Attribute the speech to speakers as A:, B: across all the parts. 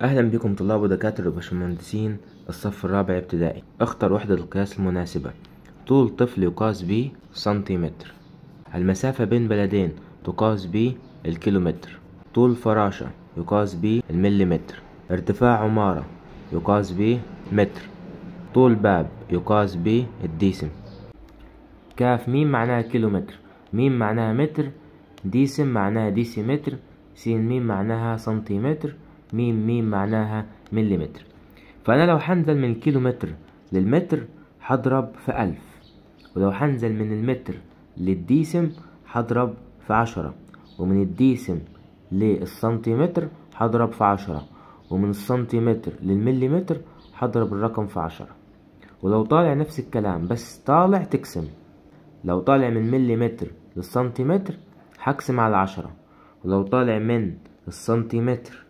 A: اهلا بكم طلاب ودكاتره وباشمهندسين الصف الرابع ابتدائي اختر وحده القياس المناسبه طول طفل يقاس به سنتيمتر المسافه بين بلدين تقاس به الكيلومتر طول فراشه يقاس به المليمتر ارتفاع عماره يقاس به متر طول باب يقاس به الديسم كاف ميم معناها كيلومتر ميم معناها متر ديسم معناها ديسيمتر سين ميم معناها سنتيمتر ميم ميم معناها مليمتر فأنا لو هنزل من كيلو متر للمتر هضرب في ألف ولو هنزل من المتر للديسم هضرب في عشرة ومن الديسم للسنتيمتر هضرب في عشرة ومن السنتيمتر للمليمتر هضرب الرقم في عشرة ولو طالع نفس الكلام بس طالع تقسم لو طالع من مليمتر للسنتيمتر هقسم على عشرة ولو طالع من السنتيمتر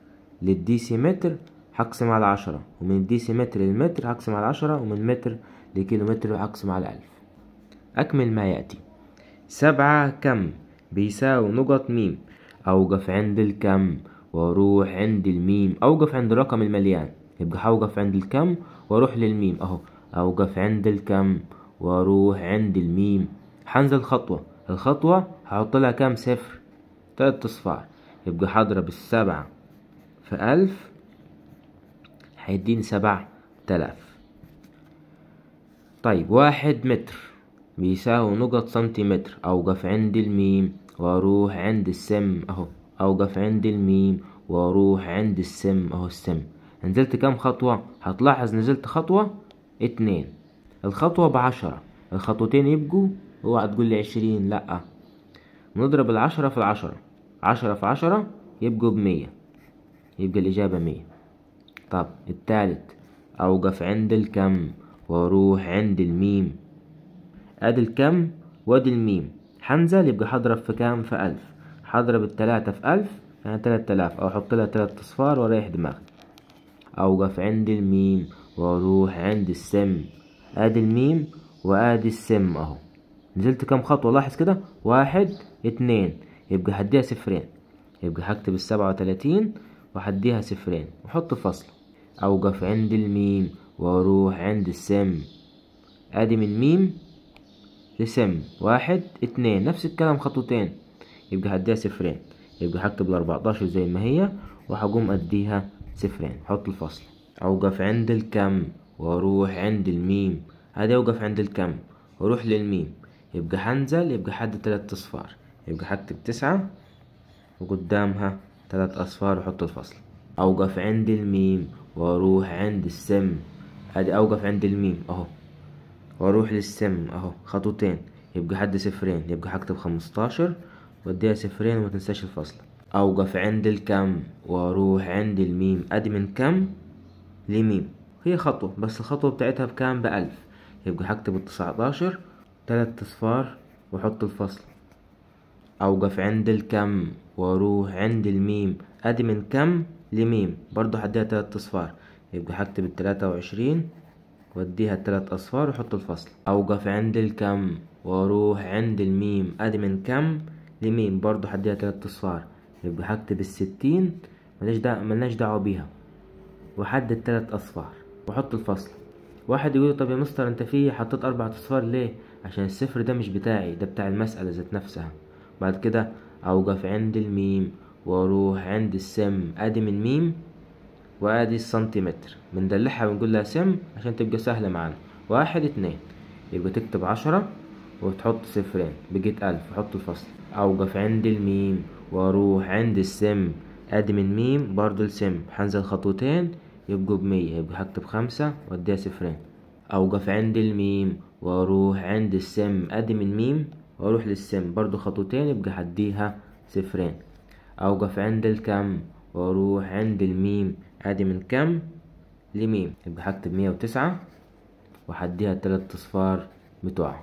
A: للديسيمتر هقسم على عشرة ومن الديسيمتر للمتر هقسم على عشرة ومن متر لكيلومتر هقسم على ألف أكمل ما يأتي سبعة كم بيساوي نقط ميم أوقف عند الكم وأروح عند الميم أوقف عند الرقم المليان يبقى هوقف عند الكم وأروح للميم أهو أوقف عند الكم وأروح عند الميم هنزل خطوة الخطوة هحط لها كام صفر تلات أصفار يبقى هضرب السبعة في ألف هيديني سبع تلاف طيب واحد متر بيساوي نقط سنتيمتر أوقف عند الميم وأروح عند السم أهو أوقف عند الميم وأروح عند السم أهو السم نزلت كام خطوة هتلاحظ نزلت خطوة اتنين الخطوة بعشرة الخطوتين يبقوا اوعى تقول لي عشرين لأ نضرب العشرة في العشرة عشرة في عشرة يبقوا بمية يبقى الإجابة مية طب التالت أوقف عند الكم وأروح عند الميم أدي الكم وأدي الميم حنزل يبقى هضرب في كام في ألف هضرب التلاتة في ألف يعني تلات آلاف أو أحط لها تلات أصفار وأريح دماغي أوقف عند الميم وأروح عند السم أدي الميم وأدي السم أهو نزلت كام خطوة لاحظ كده واحد اتنين يبقى هديها صفرين يبقى هكتب السبعة وتلاتين وحديها صفرين وحط فصل أوقف عند الميم وأروح عند السم أدي من ميم لسم واحد اتنين نفس الكلام خطوتين يبقى هديها صفرين يبقى هكتب الأربعتاشر زي ما هي وهقوم أديها صفرين حط الفصل أوقف عند الكم وأروح عند الميم أدي أوقف عند الكم وأروح للميم يبقى هنزل يبقى حد تلات أصفار يبقى هكتب تسعة وقدامها ثلاث اصفار وحط الفصل اوقف عند الميم واروح عند السم ادي اوقف عند الميم اهو واروح للسم اهو خطوتين يبقى حد صفرين يبقى هكتب خمستاشر واديها صفرين وما تنساش الفصل اوقف عند الكم واروح عند الميم ادي من كم لميم هي خطوة بس الخطوة بتاعتها بكام بألف يبقى هكتب التسعتاشر تلات اصفار واحط الفصل اوقف عند الكم واروح عند الميم ادي من كم لميم برضو هديها تلات اصفار يبقى هكتب التلاتة وعشرين واديها التلات اصفار واحط الفصل اوقف عند الكم واروح عند الميم ادي من كم لميم برضو هديها تلات اصفار يبقى هكتب الستين ملناش دعوة ملناش دعوة بيها وحد التلات اصفار واحط الفصل واحد يقول طب يا مستر انت فيه حطيت اربع اصفار ليه عشان الصفر ده مش بتاعي ده بتاع المسألة ذات نفسها بعد كده اوقف عند الميم واروح عند السم ادي من ميم وادي السنتيمتر بندلعها ونقول لها سم عشان تبقى سهلة معانا واحد اتنين يبقى تكتب عشرة وتحط صفرين بقيت ألف وحط الفصل أوقف عند الميم وأروح عند السم أدي من ميم برضو السم هنزل خطوتين يبقوا بمية يبقى هكتب خمسة وأديها صفرين أوقف عند الميم وأروح عند السم أدي من ميم واروح للسم برضو خطوتين يبقى هديها صفرين اوقف عند الكم واروح عند الميم ادي من كم لميم يبقى هكتب مية وتسعة وهديها التلات اصفار بتوعها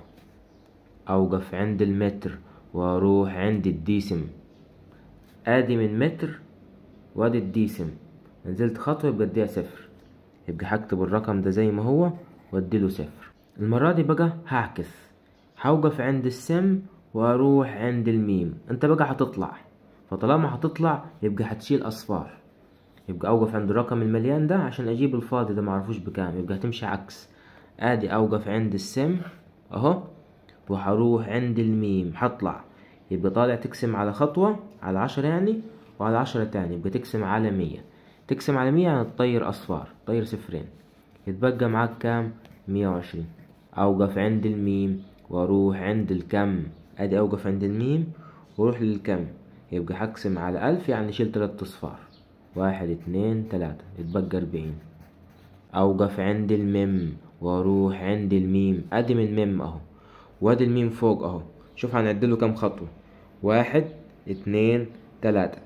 A: اوقف عند المتر واروح عند الديسم ادي من متر وادي الديسم نزلت خطوة يبقى اديها صفر يبقى هكتب الرقم ده زي ما هو واديله صفر المرة دي بقى هعكس هوقف عند السم واروح عند الميم انت بقى هتطلع فطالما هتطلع يبقى هتشيل اصفار يبقى اوقف عند الرقم المليان ده عشان اجيب الفاضي ده معرفوش بكام يبقى هتمشي عكس ادي اوقف عند السم اهو وهروح عند الميم هطلع يبقى طالع تقسم على خطوة على عشرة يعني وعلى عشرة تاني يبقى تقسم على مية تقسم على مية يعني تطير أصفار تطير صفرين يتبقى معاك كام مية وعشرين أوقف عند الميم واروح عند الكم ادي اوقف عند الميم واروح للكم يبقى هقسم على الف يعني شيل تلات اصفار واحد اتنين تلاتة يتبقى اربعين اوقف عند الميم واروح عند الميم ادي من الميم اهو وادي الميم فوق اهو شوف هنعدله كام خطوة واحد اتنين تلاتة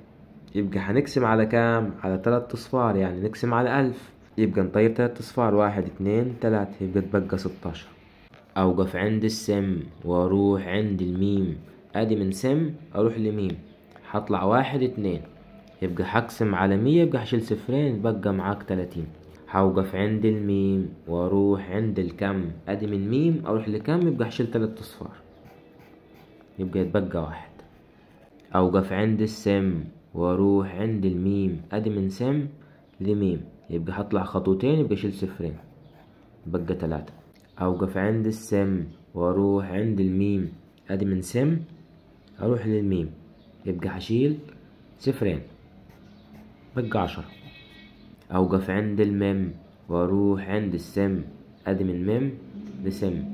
A: يبقى هنقسم على كام على تلات اصفار يعني نقسم على الف يبقى نطير تلات اصفار واحد اتنين تلاتة يبقى تبقى ستاشر أوقف عند السم وأروح عند الميم أدي من سم أروح لميم هطلع واحد اتنين يبقى هقسم على مية يبقى هشيل صفرين يبقى معاك تلاتين هوقف عند الميم واروح عند الكم ادي من ميم اروح لكم يبقى هشيل تلات اصفار يبقى يتبقى واحد اوقف عند السم واروح عند الميم ادي من سم لميم يبقى هطلع خطوتين يبقى شيل صفرين بقى تلاتة أوقف عند السم وأروح عند الميم أدي من سم أروح للميم يبقى هشيل صفرين بقى عشرة أوقف عند الميم وأروح عند السم أدي من ميم لسم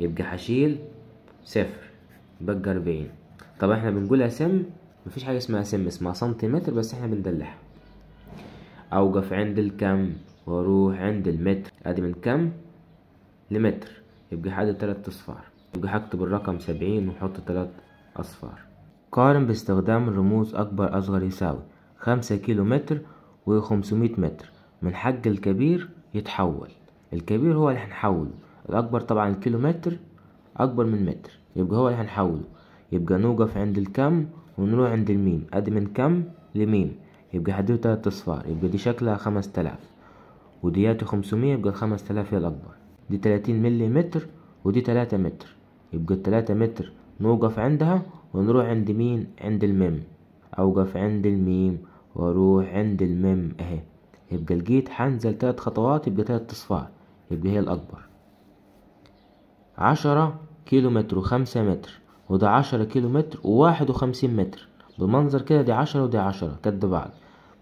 A: يبقى هشيل صفر بقى أربعين طب احنا بنقولها سم مفيش حاجة اسمها سم اسمها سنتيمتر بس احنا بندلعها أوقف عند الكم وأروح عند المتر أدي من كم لمتر يبقى حاجة تلات أصفار يبقى هكتب الرقم سبعين وحط تلات أصفار قارن باستخدام الرموز أكبر أصغر يساوي خمسة كيلو متر وخمسمية متر من حج الكبير يتحول الكبير هو اللي هنحوله الأكبر طبعا الكيلو متر أكبر من متر يبقى هو اللي هنحوله يبقى نوقف عند الكم ونروح عند الميم أدي من كم لميم يبقى هديله تلات أصفار يبقى دي شكلها خمس تلاف ودياته خمسمية يبقى الخمس تلاف هي الأكبر دي تلاتين 30 متر ودي تلاتة متر يبقى التلاتة متر نوقف عندها ونروح عند مين عند الميم اوقف عند الميم واروح عند الميم اهي يبقى لقيت هنزل تلات خطوات يبقى تلات اصفار يبقى هي الاكبر عشرة كيلو متر وخمسة متر ودي عشرة كيلو متر وواحد وخمسين متر بمنظر كده دي عشرة ودي عشرة قد بعض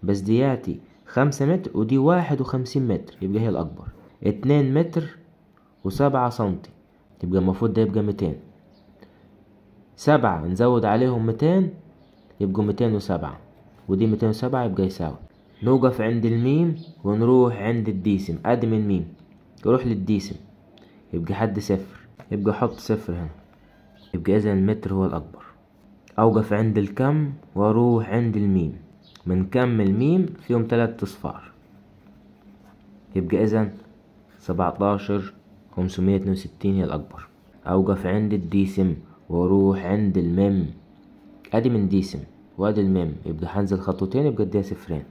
A: بس دياتي خمسة متر ودي واحد وخمسين متر يبقى هي الأكبر اتنين متر وسبعة سنتي يبقى المفروض ده يبقى ميتين سبعة نزود عليهم ميتين يبقوا ميتين وسبعة ودي ميتين وسبعة يبقى يساوي نوقف عند الميم ونروح عند الديسم ادي من ميم يروح للديسم يبقى حد صفر يبقى حط صفر هنا يبقى اذا المتر هو الاكبر اوقف عند الكم واروح عند الميم من كم الميم فيهم تلات اصفار يبقى اذا سبعتاشر خمسمية اتنين وستين هي الأكبر أوقف عند الديسم وأروح عند الميم أدي من ديسم وأدي الميم يبقى هنزل خطوتين يبقى أديها صفرين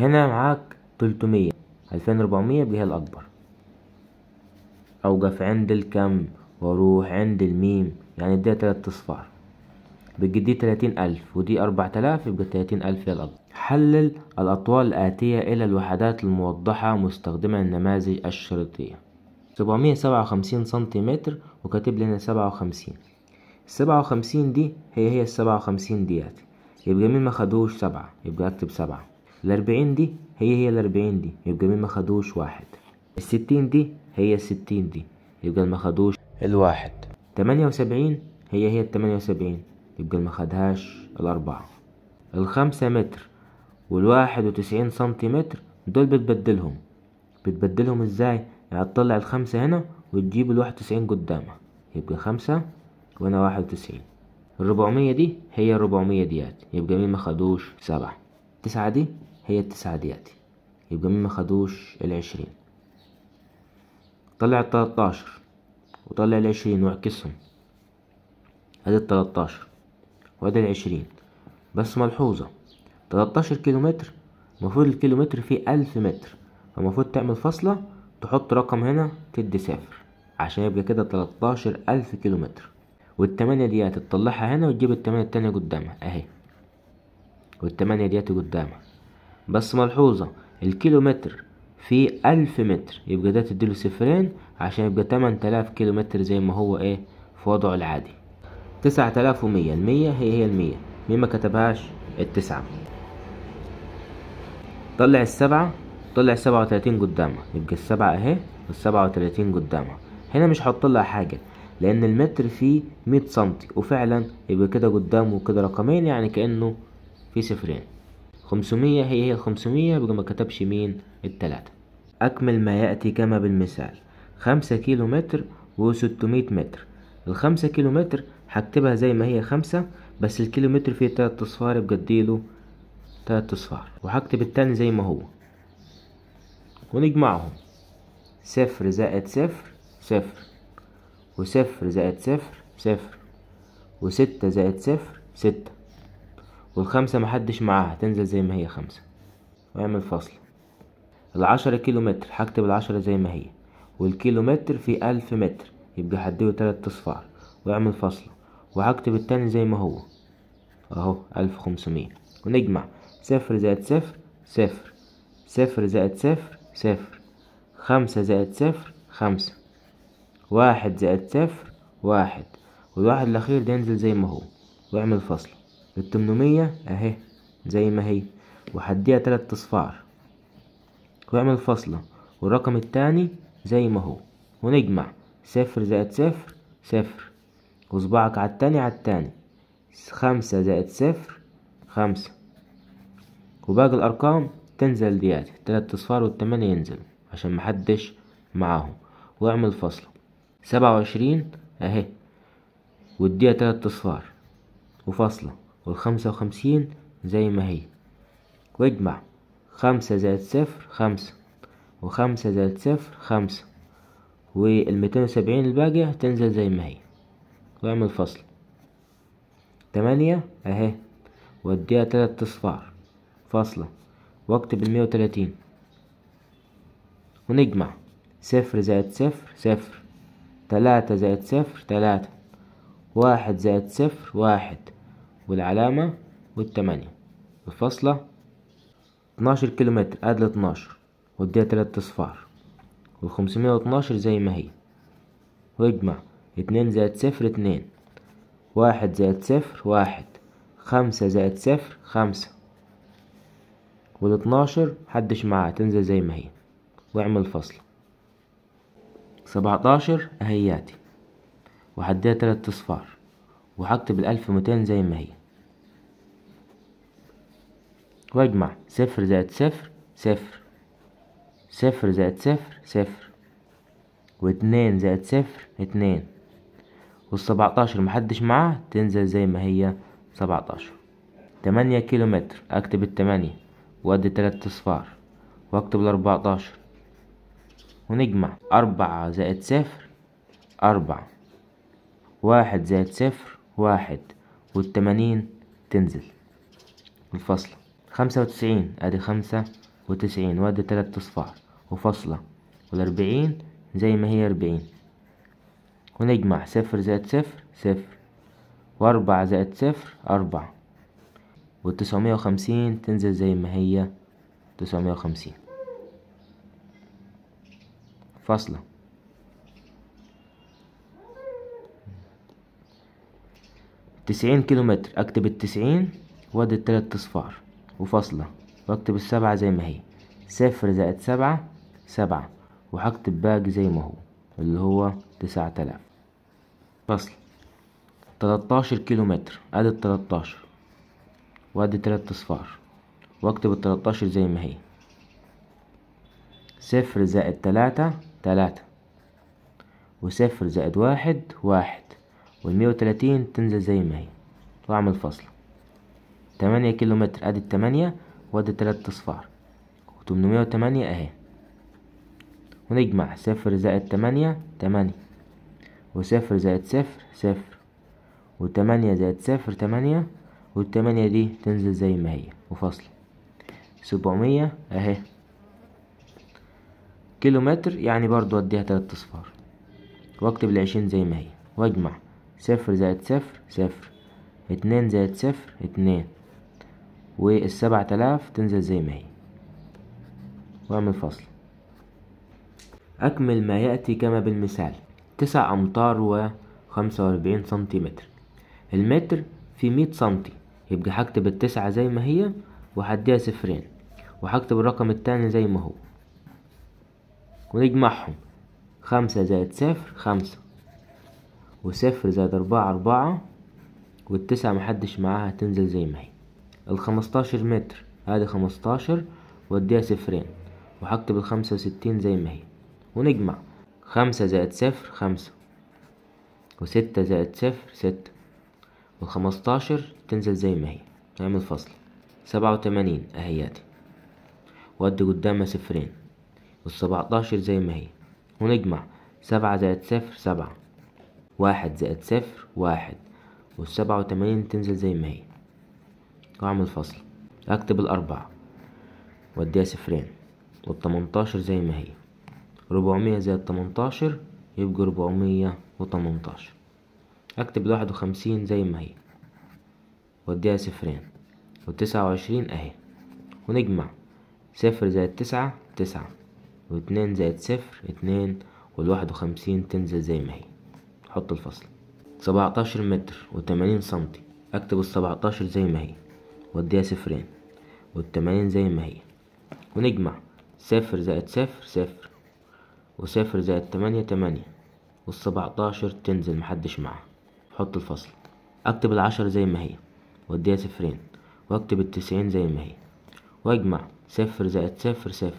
A: هنا معاك تلتمية ألفين يبقى هي الأكبر أوقف عند الكم وأروح عند الميم يعني أديها تلات أصفار بتجي دي تلاتين ألف ودي أربعة آلاف يبقى تلاتين ألف هي الأكبر حلل الأطوال الآتية إلى الوحدات الموضحة مستخدمة النماذج الشريطية سبعمية سبعة وخمسين سنتيمتر وكاتب لنا سبعة وخمسين السبعة وخمسين دي هي هي السبعة وخمسين ديات يبقى مين ما خدوش سبعة يبقى أكتب سبعة الأربعين دي هي هي الأربعين دي يبقى مين ما خدوش واحد الستين دي هي الستين دي يبقى ما خدوش الواحد تمانية وسبعين هي هي التمانية وسبعين يبقى ما خدهاش الأربعة الخمسة متر والواحد وتسعين سنتيمتر دول بتبدلهم بتبدلهم ازاي يعني تطلع الخمسة هنا وتجيب الواحد وتسعين قدامها يبقى خمسة وهنا واحد وتسعين الربعمية دي هي الربعمية ديات يبقى مين ما خدوش سبعة التسعة دي هي التسعة ديات يبقى مين ما خدوش العشرين طلع التلاتاشر وطلع العشرين واعكسهم ادي التلاتاشر وادي العشرين بس ملحوظة 13 كيلومتر المفروض الكيلومتر فيه ألف متر فالمفروض تعمل فاصلة تحط رقم هنا تدي صفر عشان يبقى كده تلتاشر ألف كيلومتر والتمانية ديات تطلعها هنا وتجيب التمانية التانية قدامها أهي والتمانية ديات قدامها بس ملحوظة الكيلومتر فيه ألف متر يبقى ده تديله صفرين عشان يبقى تمن تلاف كيلومتر زي ما هو ايه في وضعه العادي تسعة تلاف ومية المية هي هي المية مين ما كتبهاش التسعة طلع السبعة طلع سبعة وتلاتين قدامها يبقى السبعة اهي والسبعة وتلاتين قدامها هنا مش هحط لها حاجة لأن المتر فيه مية سنتي وفعلا يبقى كده قدامه كده رقمين يعني كأنه في صفرين خمسمية هي هي الخمسمية يبقى ما كتبش مين التلاتة أكمل ما يأتي كما بالمثال خمسة كيلو متر وستمية متر الخمسة كيلو متر هكتبها زي ما هي خمسة بس الكيلو متر فيه تلات أصفار يبقى اديله تلات اصفار وهكتب التاني زي ما هو ونجمعهم صفر زائد صفر صفر وصفر زائد صفر صفر وستة زائد صفر ستة والخمسة محدش معاها تنزل زي ما هي خمسة واعمل فاصلة العشرة كيلو متر هكتب العشرة زي ما هي والكيلو متر في ألف متر يبقى هديه تلات أصفار واعمل فاصلة وهكتب التاني زي ما هو اهو ألف خمسمية ونجمع صفر زائد صفر صفر صفر زائد صفر صفر خمسة زائد صفر خمسة واحد زائد صفر واحد والواحد الأخير ده ينزل زي ما هو واعمل فصل التمنمية أهي زي ما هي وحديها تلات أصفار واعمل فصلة والرقم التاني زي ما هو ونجمع صفر زائد صفر صفر وصباعك عالتاني عالتاني خمسة زائد صفر خمسة وباقي الأرقام تنزل ديات تلات أصفار والتمانية ينزل عشان محدش معاهم واعمل فصل سبعة وعشرين أهي واديها تلات أصفار وفاصلة والخمسة وخمسين زي ما هي واجمع خمسة زائد صفر خمسة وخمسة زائد صفر خمسة والميتين وسبعين الباقية تنزل زي ما هي واعمل فصل تمانية أهي واديها تلات أصفار فاصلة واكتب المية وتلاتين ونجمع صفر زائد صفر صفر تلاتة زائد صفر تلاتة واحد زائد صفر واحد والعلامة والتمانية الفاصلة اتناشر كيلومتر قد اتناشر واديها تلات اصفار والخمسمية واتناشر زي ما هي واجمع اتنين زائد صفر اتنين واحد زائد صفر واحد خمسة زائد صفر خمسة والاتناشر محدش معاه تنزل زي ما هي واعمل فصل سبعتاشر اهياتي وحديها تلات اصفار وهكتب الألف ومتين زي ما هي واجمع صفر زائد صفر صفر صفر زائد صفر صفر واتنين زائد صفر اتنين والسبعتاشر محدش معاه تنزل زي ما هي سبعتاشر تمانية كيلو متر اكتب التمانية وأدي تلات أصفار وأكتب الأربعتاشر ونجمع أربعة زائد صفر أربعة واحد زائد صفر واحد والتمانين تنزل الفصلة خمسة وتسعين أدي خمسة وتسعين وأدي تلات أصفار وفصلة والأربعين زي ما هي أربعين ونجمع صفر زائد صفر صفر وأربعة زائد صفر أربعة والتسعمية وخمسين تنزل زي ما هي تسعمية وخمسين فاصلة تسعين كيلو متر اكتب التسعين وادي التلات اصفار وفاصلة واكتب السبعة زي ما هي صفر زائد سبعة سبعة وهكتب باقي زي ما هو اللي هو تسعة تلاف فصل تلاتاشر كيلو متر ادي التلاتاشر وأدي تلات أصفار وأكتب التلاتاشر زي ما هي صفر زائد تلاتة تلاتة وصفر زائد واحد واحد والمية وتلاتين تنزل زي ما هي وأعمل فصل تمانية كيلو متر أدي التمانية وأدي تلات أصفار وتمنمية وتمانية أهي ونجمع صفر زائد تمانية تمانية وصفر زائد صفر صفر وتمانية زائد صفر تمانية والتمانية دي تنزل زي ما هي وفاصلة سبعمية اهي كيلومتر يعني برضو اديها تلات اصفار واكتب العشرين زي ما هي واجمع صفر زائد صفر صفر اتنين زائد صفر اتنين والسبع تلاف تنزل زي ما هي واعمل فصل أكمل ما يأتي كما بالمثال تسع أمتار وخمسة وأربعين سنتيمتر المتر في مية سنتي يبقى هكتب التسعة زي ما هي وهديها صفرين وهكتب الرقم التاني زي ما هو ونجمعهم خمسة زائد صفر خمسة وصفر زائد أربعة أربعة والتسعة محدش معاها هتنزل زي ما هي الخمستاشر متر ادي خمستاشر واديها صفرين وهكتب الخمسة وستين زي ما هي ونجمع خمسة زائد صفر خمسة وستة زائد صفر ستة والخمستاشر تنزل زي ما هي نعمل فصل سبعة وتمانين اهياتي وأدي قدامها صفرين والسبعتاشر زي ما هي ونجمع سبعة زائد صفر سبعة واحد زائد صفر واحد والسبعة وتمانين تنزل زي ما هي وأعمل فصل أكتب الأربعة وأديها صفرين والتمنتاشر زي ما هي ربعمية زائد تمنتاشر يبقى ربعمية وتمنتاشر اكتب الواحد وخمسين زي ما هي واديها صفرين والتسعة وعشرين اهي ونجمع صفر زائد تسعة تسعة واتنين زائد صفر اتنين والواحد وخمسين تنزل زي ما هي حط الفصل سبعتاشر متر وتمانين سنتي اكتب السبعتاشر زي ما هي واديها صفرين والتمانين زي ما هي ونجمع صفر زائد صفر صفر وصفر زائد تمانية تمانية والسبعتاشر تنزل محدش معاها حط الفصل اكتب العشرة زي ما هي واديها صفرين واكتب التسعين زي ما هي واجمع صفر زائد صفر صفر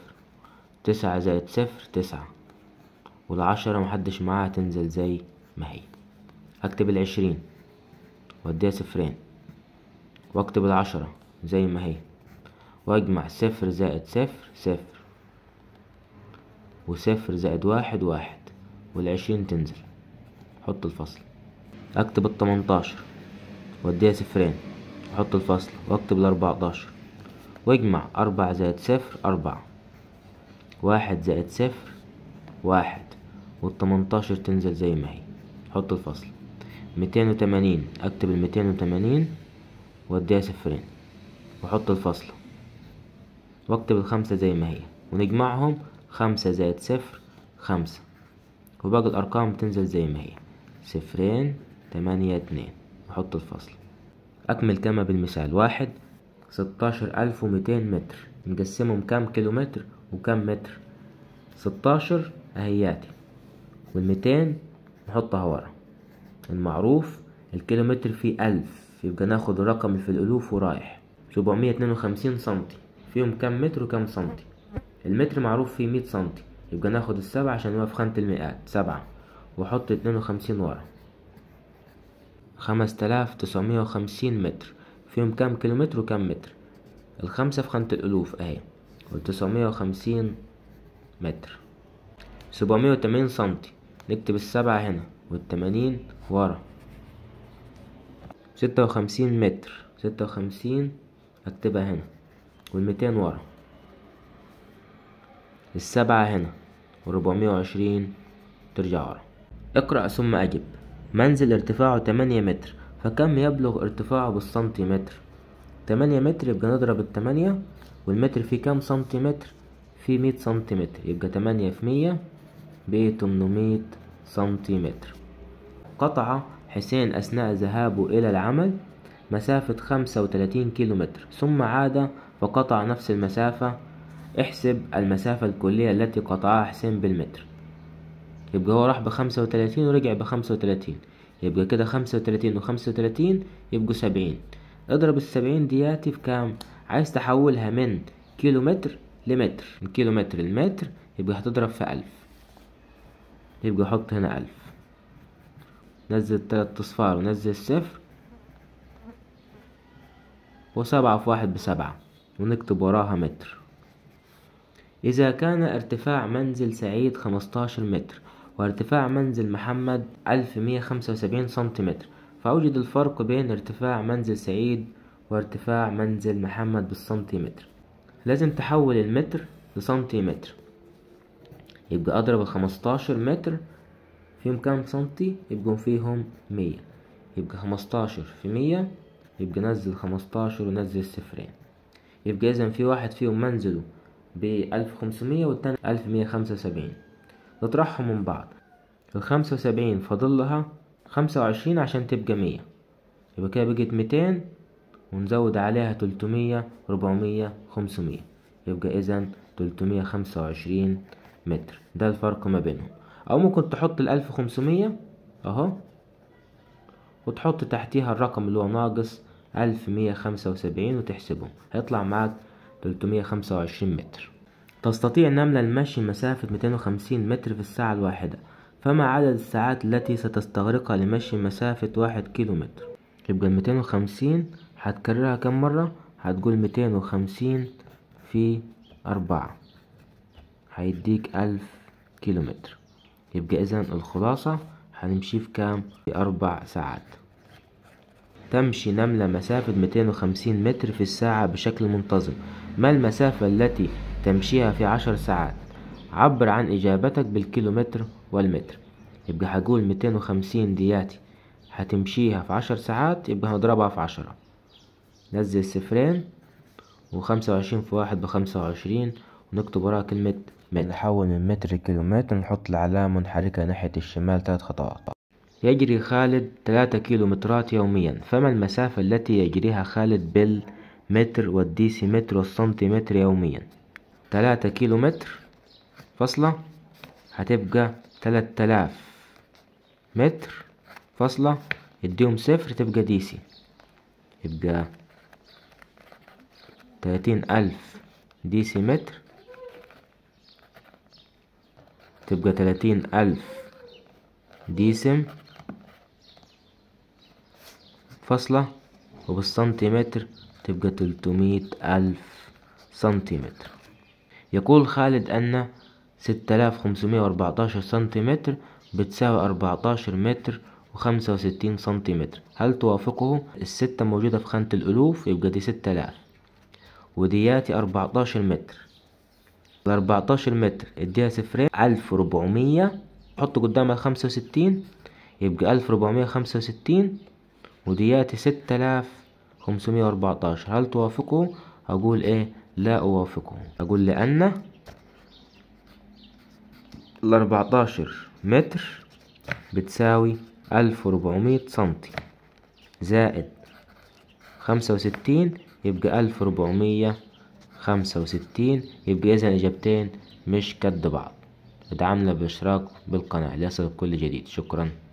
A: تسعة زائد صفر تسعة والعشرة محدش معاها تنزل زي ما هي اكتب العشرين واديها صفرين واكتب العشرة زي ما هي واجمع صفر زائد صفر صفر وصفر زائد واحد واحد والعشرين تنزل حط الفصل اكتب التمنتاشر واديها صفرين احط الفصل واكتب الاربعتاشر واجمع اربعة زائد صفر اربعة واحد زائد صفر واحد والتمنتاشر تنزل زي ما هي احط الفصل ميتين وتمانين اكتب الميتين وتمانين واديها صفرين واحط الفصل واكتب الخمسة زي ما هي ونجمعهم خمسة زائد صفر خمسة وباقي الأرقام تنزل زي ما هي صفرين تمانية اتنين نحط الفصل أكمل كما بالمثال واحد ستاشر ألف ومتين متر نقسمهم كام كيلومتر وكام متر ستاشر أهياتي والمتين نحطها ورا المعروف الكيلومتر فيه ألف يبقى ناخد الرقم اللي في الألوف ورايح سبعمية اتنين وخمسين سنتي فيهم كام متر وكام سنتي المتر معروف فيه مية سنتي يبقى ناخد السبعة عشان هو في خانة المئات سبعة وأحط اتنين وخمسين ورا خمسة وخمسين متر فيهم كام كيلومتر وكام متر الخمسة في خانة الألوف أهي وتسعمية وخمسين متر سبعمية وتمانين سنتي نكتب السبعة هنا والتمانين ورا ستة وخمسين متر ستة وخمسين أكتبها هنا والمتين ورا السبعة هنا والربعمية وعشرين ترجع ورا اقرأ ثم أجب منزل ارتفاعه 8 متر فكم يبلغ ارتفاعه بالسنتيمتر 8 متر يبقى نضرب التمانية والمتر فيه كام سنتيمتر فيه 100 سنتيمتر يبقى 8 في 100 ب 800 سنتيمتر قطع حسين أثناء ذهابه إلى العمل مسافة 35 كيلومتر ثم عاد فقطع نفس المسافة احسب المسافة الكلية التي قطعها حسين بالمتر يبقى هو راح بخمسة وتلاتين ورجع بخمسة وتلاتين يبقى كده خمسة وتلاتين وخمسة وتلاتين يبقوا سبعين اضرب السبعين دياتي في كام عايز تحولها من كيلومتر لمتر من كيلومتر لمتر يبقى هتضرب في ألف يبقى حط هنا ألف نزل تلات أصفار ونزل صفر وسبعة في واحد بسبعة ونكتب وراها متر إذا كان ارتفاع منزل سعيد خمستاشر متر وارتفاع منزل محمد 1175 سنتيمتر فأوجد الفرق بين ارتفاع منزل سعيد وارتفاع منزل محمد بالسنتيمتر لازم تحول المتر لسنتيمتر يبقى اضرب 15 متر فيهم كام سنتي يبقوا فيهم مية يبقى 15 في مية يبقى نزل 15 ونزل صفرين يبقى اذا في واحد فيهم منزله بألف خمسمية والتاني ألف مية خمسة وسبعين نطرحهم من بعض الخمسة وسبعين فاضلها خمسة وعشرين عشان تبقى مية يبقى كده بقت ميتين ونزود عليها تلتمية ربعمية خمسمية يبقى إذا تلتمية خمسة وعشرين متر ده الفرق ما بينهم أو ممكن تحط الألف خمسمية أهو وتحط تحتيها الرقم اللي هو ناقص ألف مية خمسة وسبعين وتحسبهم هيطلع معاك تلتمية خمسة وعشرين متر تستطيع نملة المشي مسافة 250 متر في الساعة الواحدة فما عدد الساعات التي ستستغرقها لمشي مسافة واحد كيلو متر يبقى الميتين وخمسين هتكررها كم مرة هتقول ميتين وخمسين في أربعة هيديك ألف كيلو متر يبقى إذا الخلاصة هنمشي في كام في أربع ساعات تمشي نملة مسافة 250 متر في الساعة بشكل منتظم ما المسافة التي تمشيها في عشر ساعات عبر عن إجابتك بالكيلومتر والمتر يبقى هقول ميتين وخمسين دياتي هتمشيها في عشر ساعات يبقى هنضربها في عشرة نزل صفرين وخمسة وعشرين في واحد بخمسة وعشرين ونكتب وراها كلمة متر نحول من متر لكيلومتر نحط العلامة منحركة ناحية الشمال ثلاث خطوات يجري خالد ثلاثة كيلومترات يوميا فما المسافة التي يجريها خالد بالمتر والديسيمتر والسنتيمتر يوميا تلاتة كيلو متر فاصلة هتبقى تلات آلاف متر فاصلة اديهم صفر تبقى دي سي يبقى تلاتين ألف دي سي متر تبقى تلاتين ألف ديسم فاصلة وبالسنتيمتر تبقى تلتمية ألف سنتيمتر يقول خالد أن ستة آلاف 6514 سنتيمتر بتساوي 14 متر وخمسة وستين سنتيمتر هل توافقه الستة موجودة في خانة الألوف يبقى دي ستة آلاف ودياتي أربعتاشر متر الأربعتاشر متر اديها صفرين ألف وربعمية حط قدامها خمسة وستين يبقى ألف ربعمية خمسة وستين ودياتي ستة آلاف خمسمية وأربعتاشر هل توافقه أقول إيه لا أوافقه أقول لأن الأربعتاشر متر بتساوي ألف وربعمية سنتي زائد خمسة وستين يبقى ألف وربعمية خمسة وستين يبقى إذا إجابتين مش كد بعض ادعمنا بإشراك بالقناة ليصلك كل جديد شكرا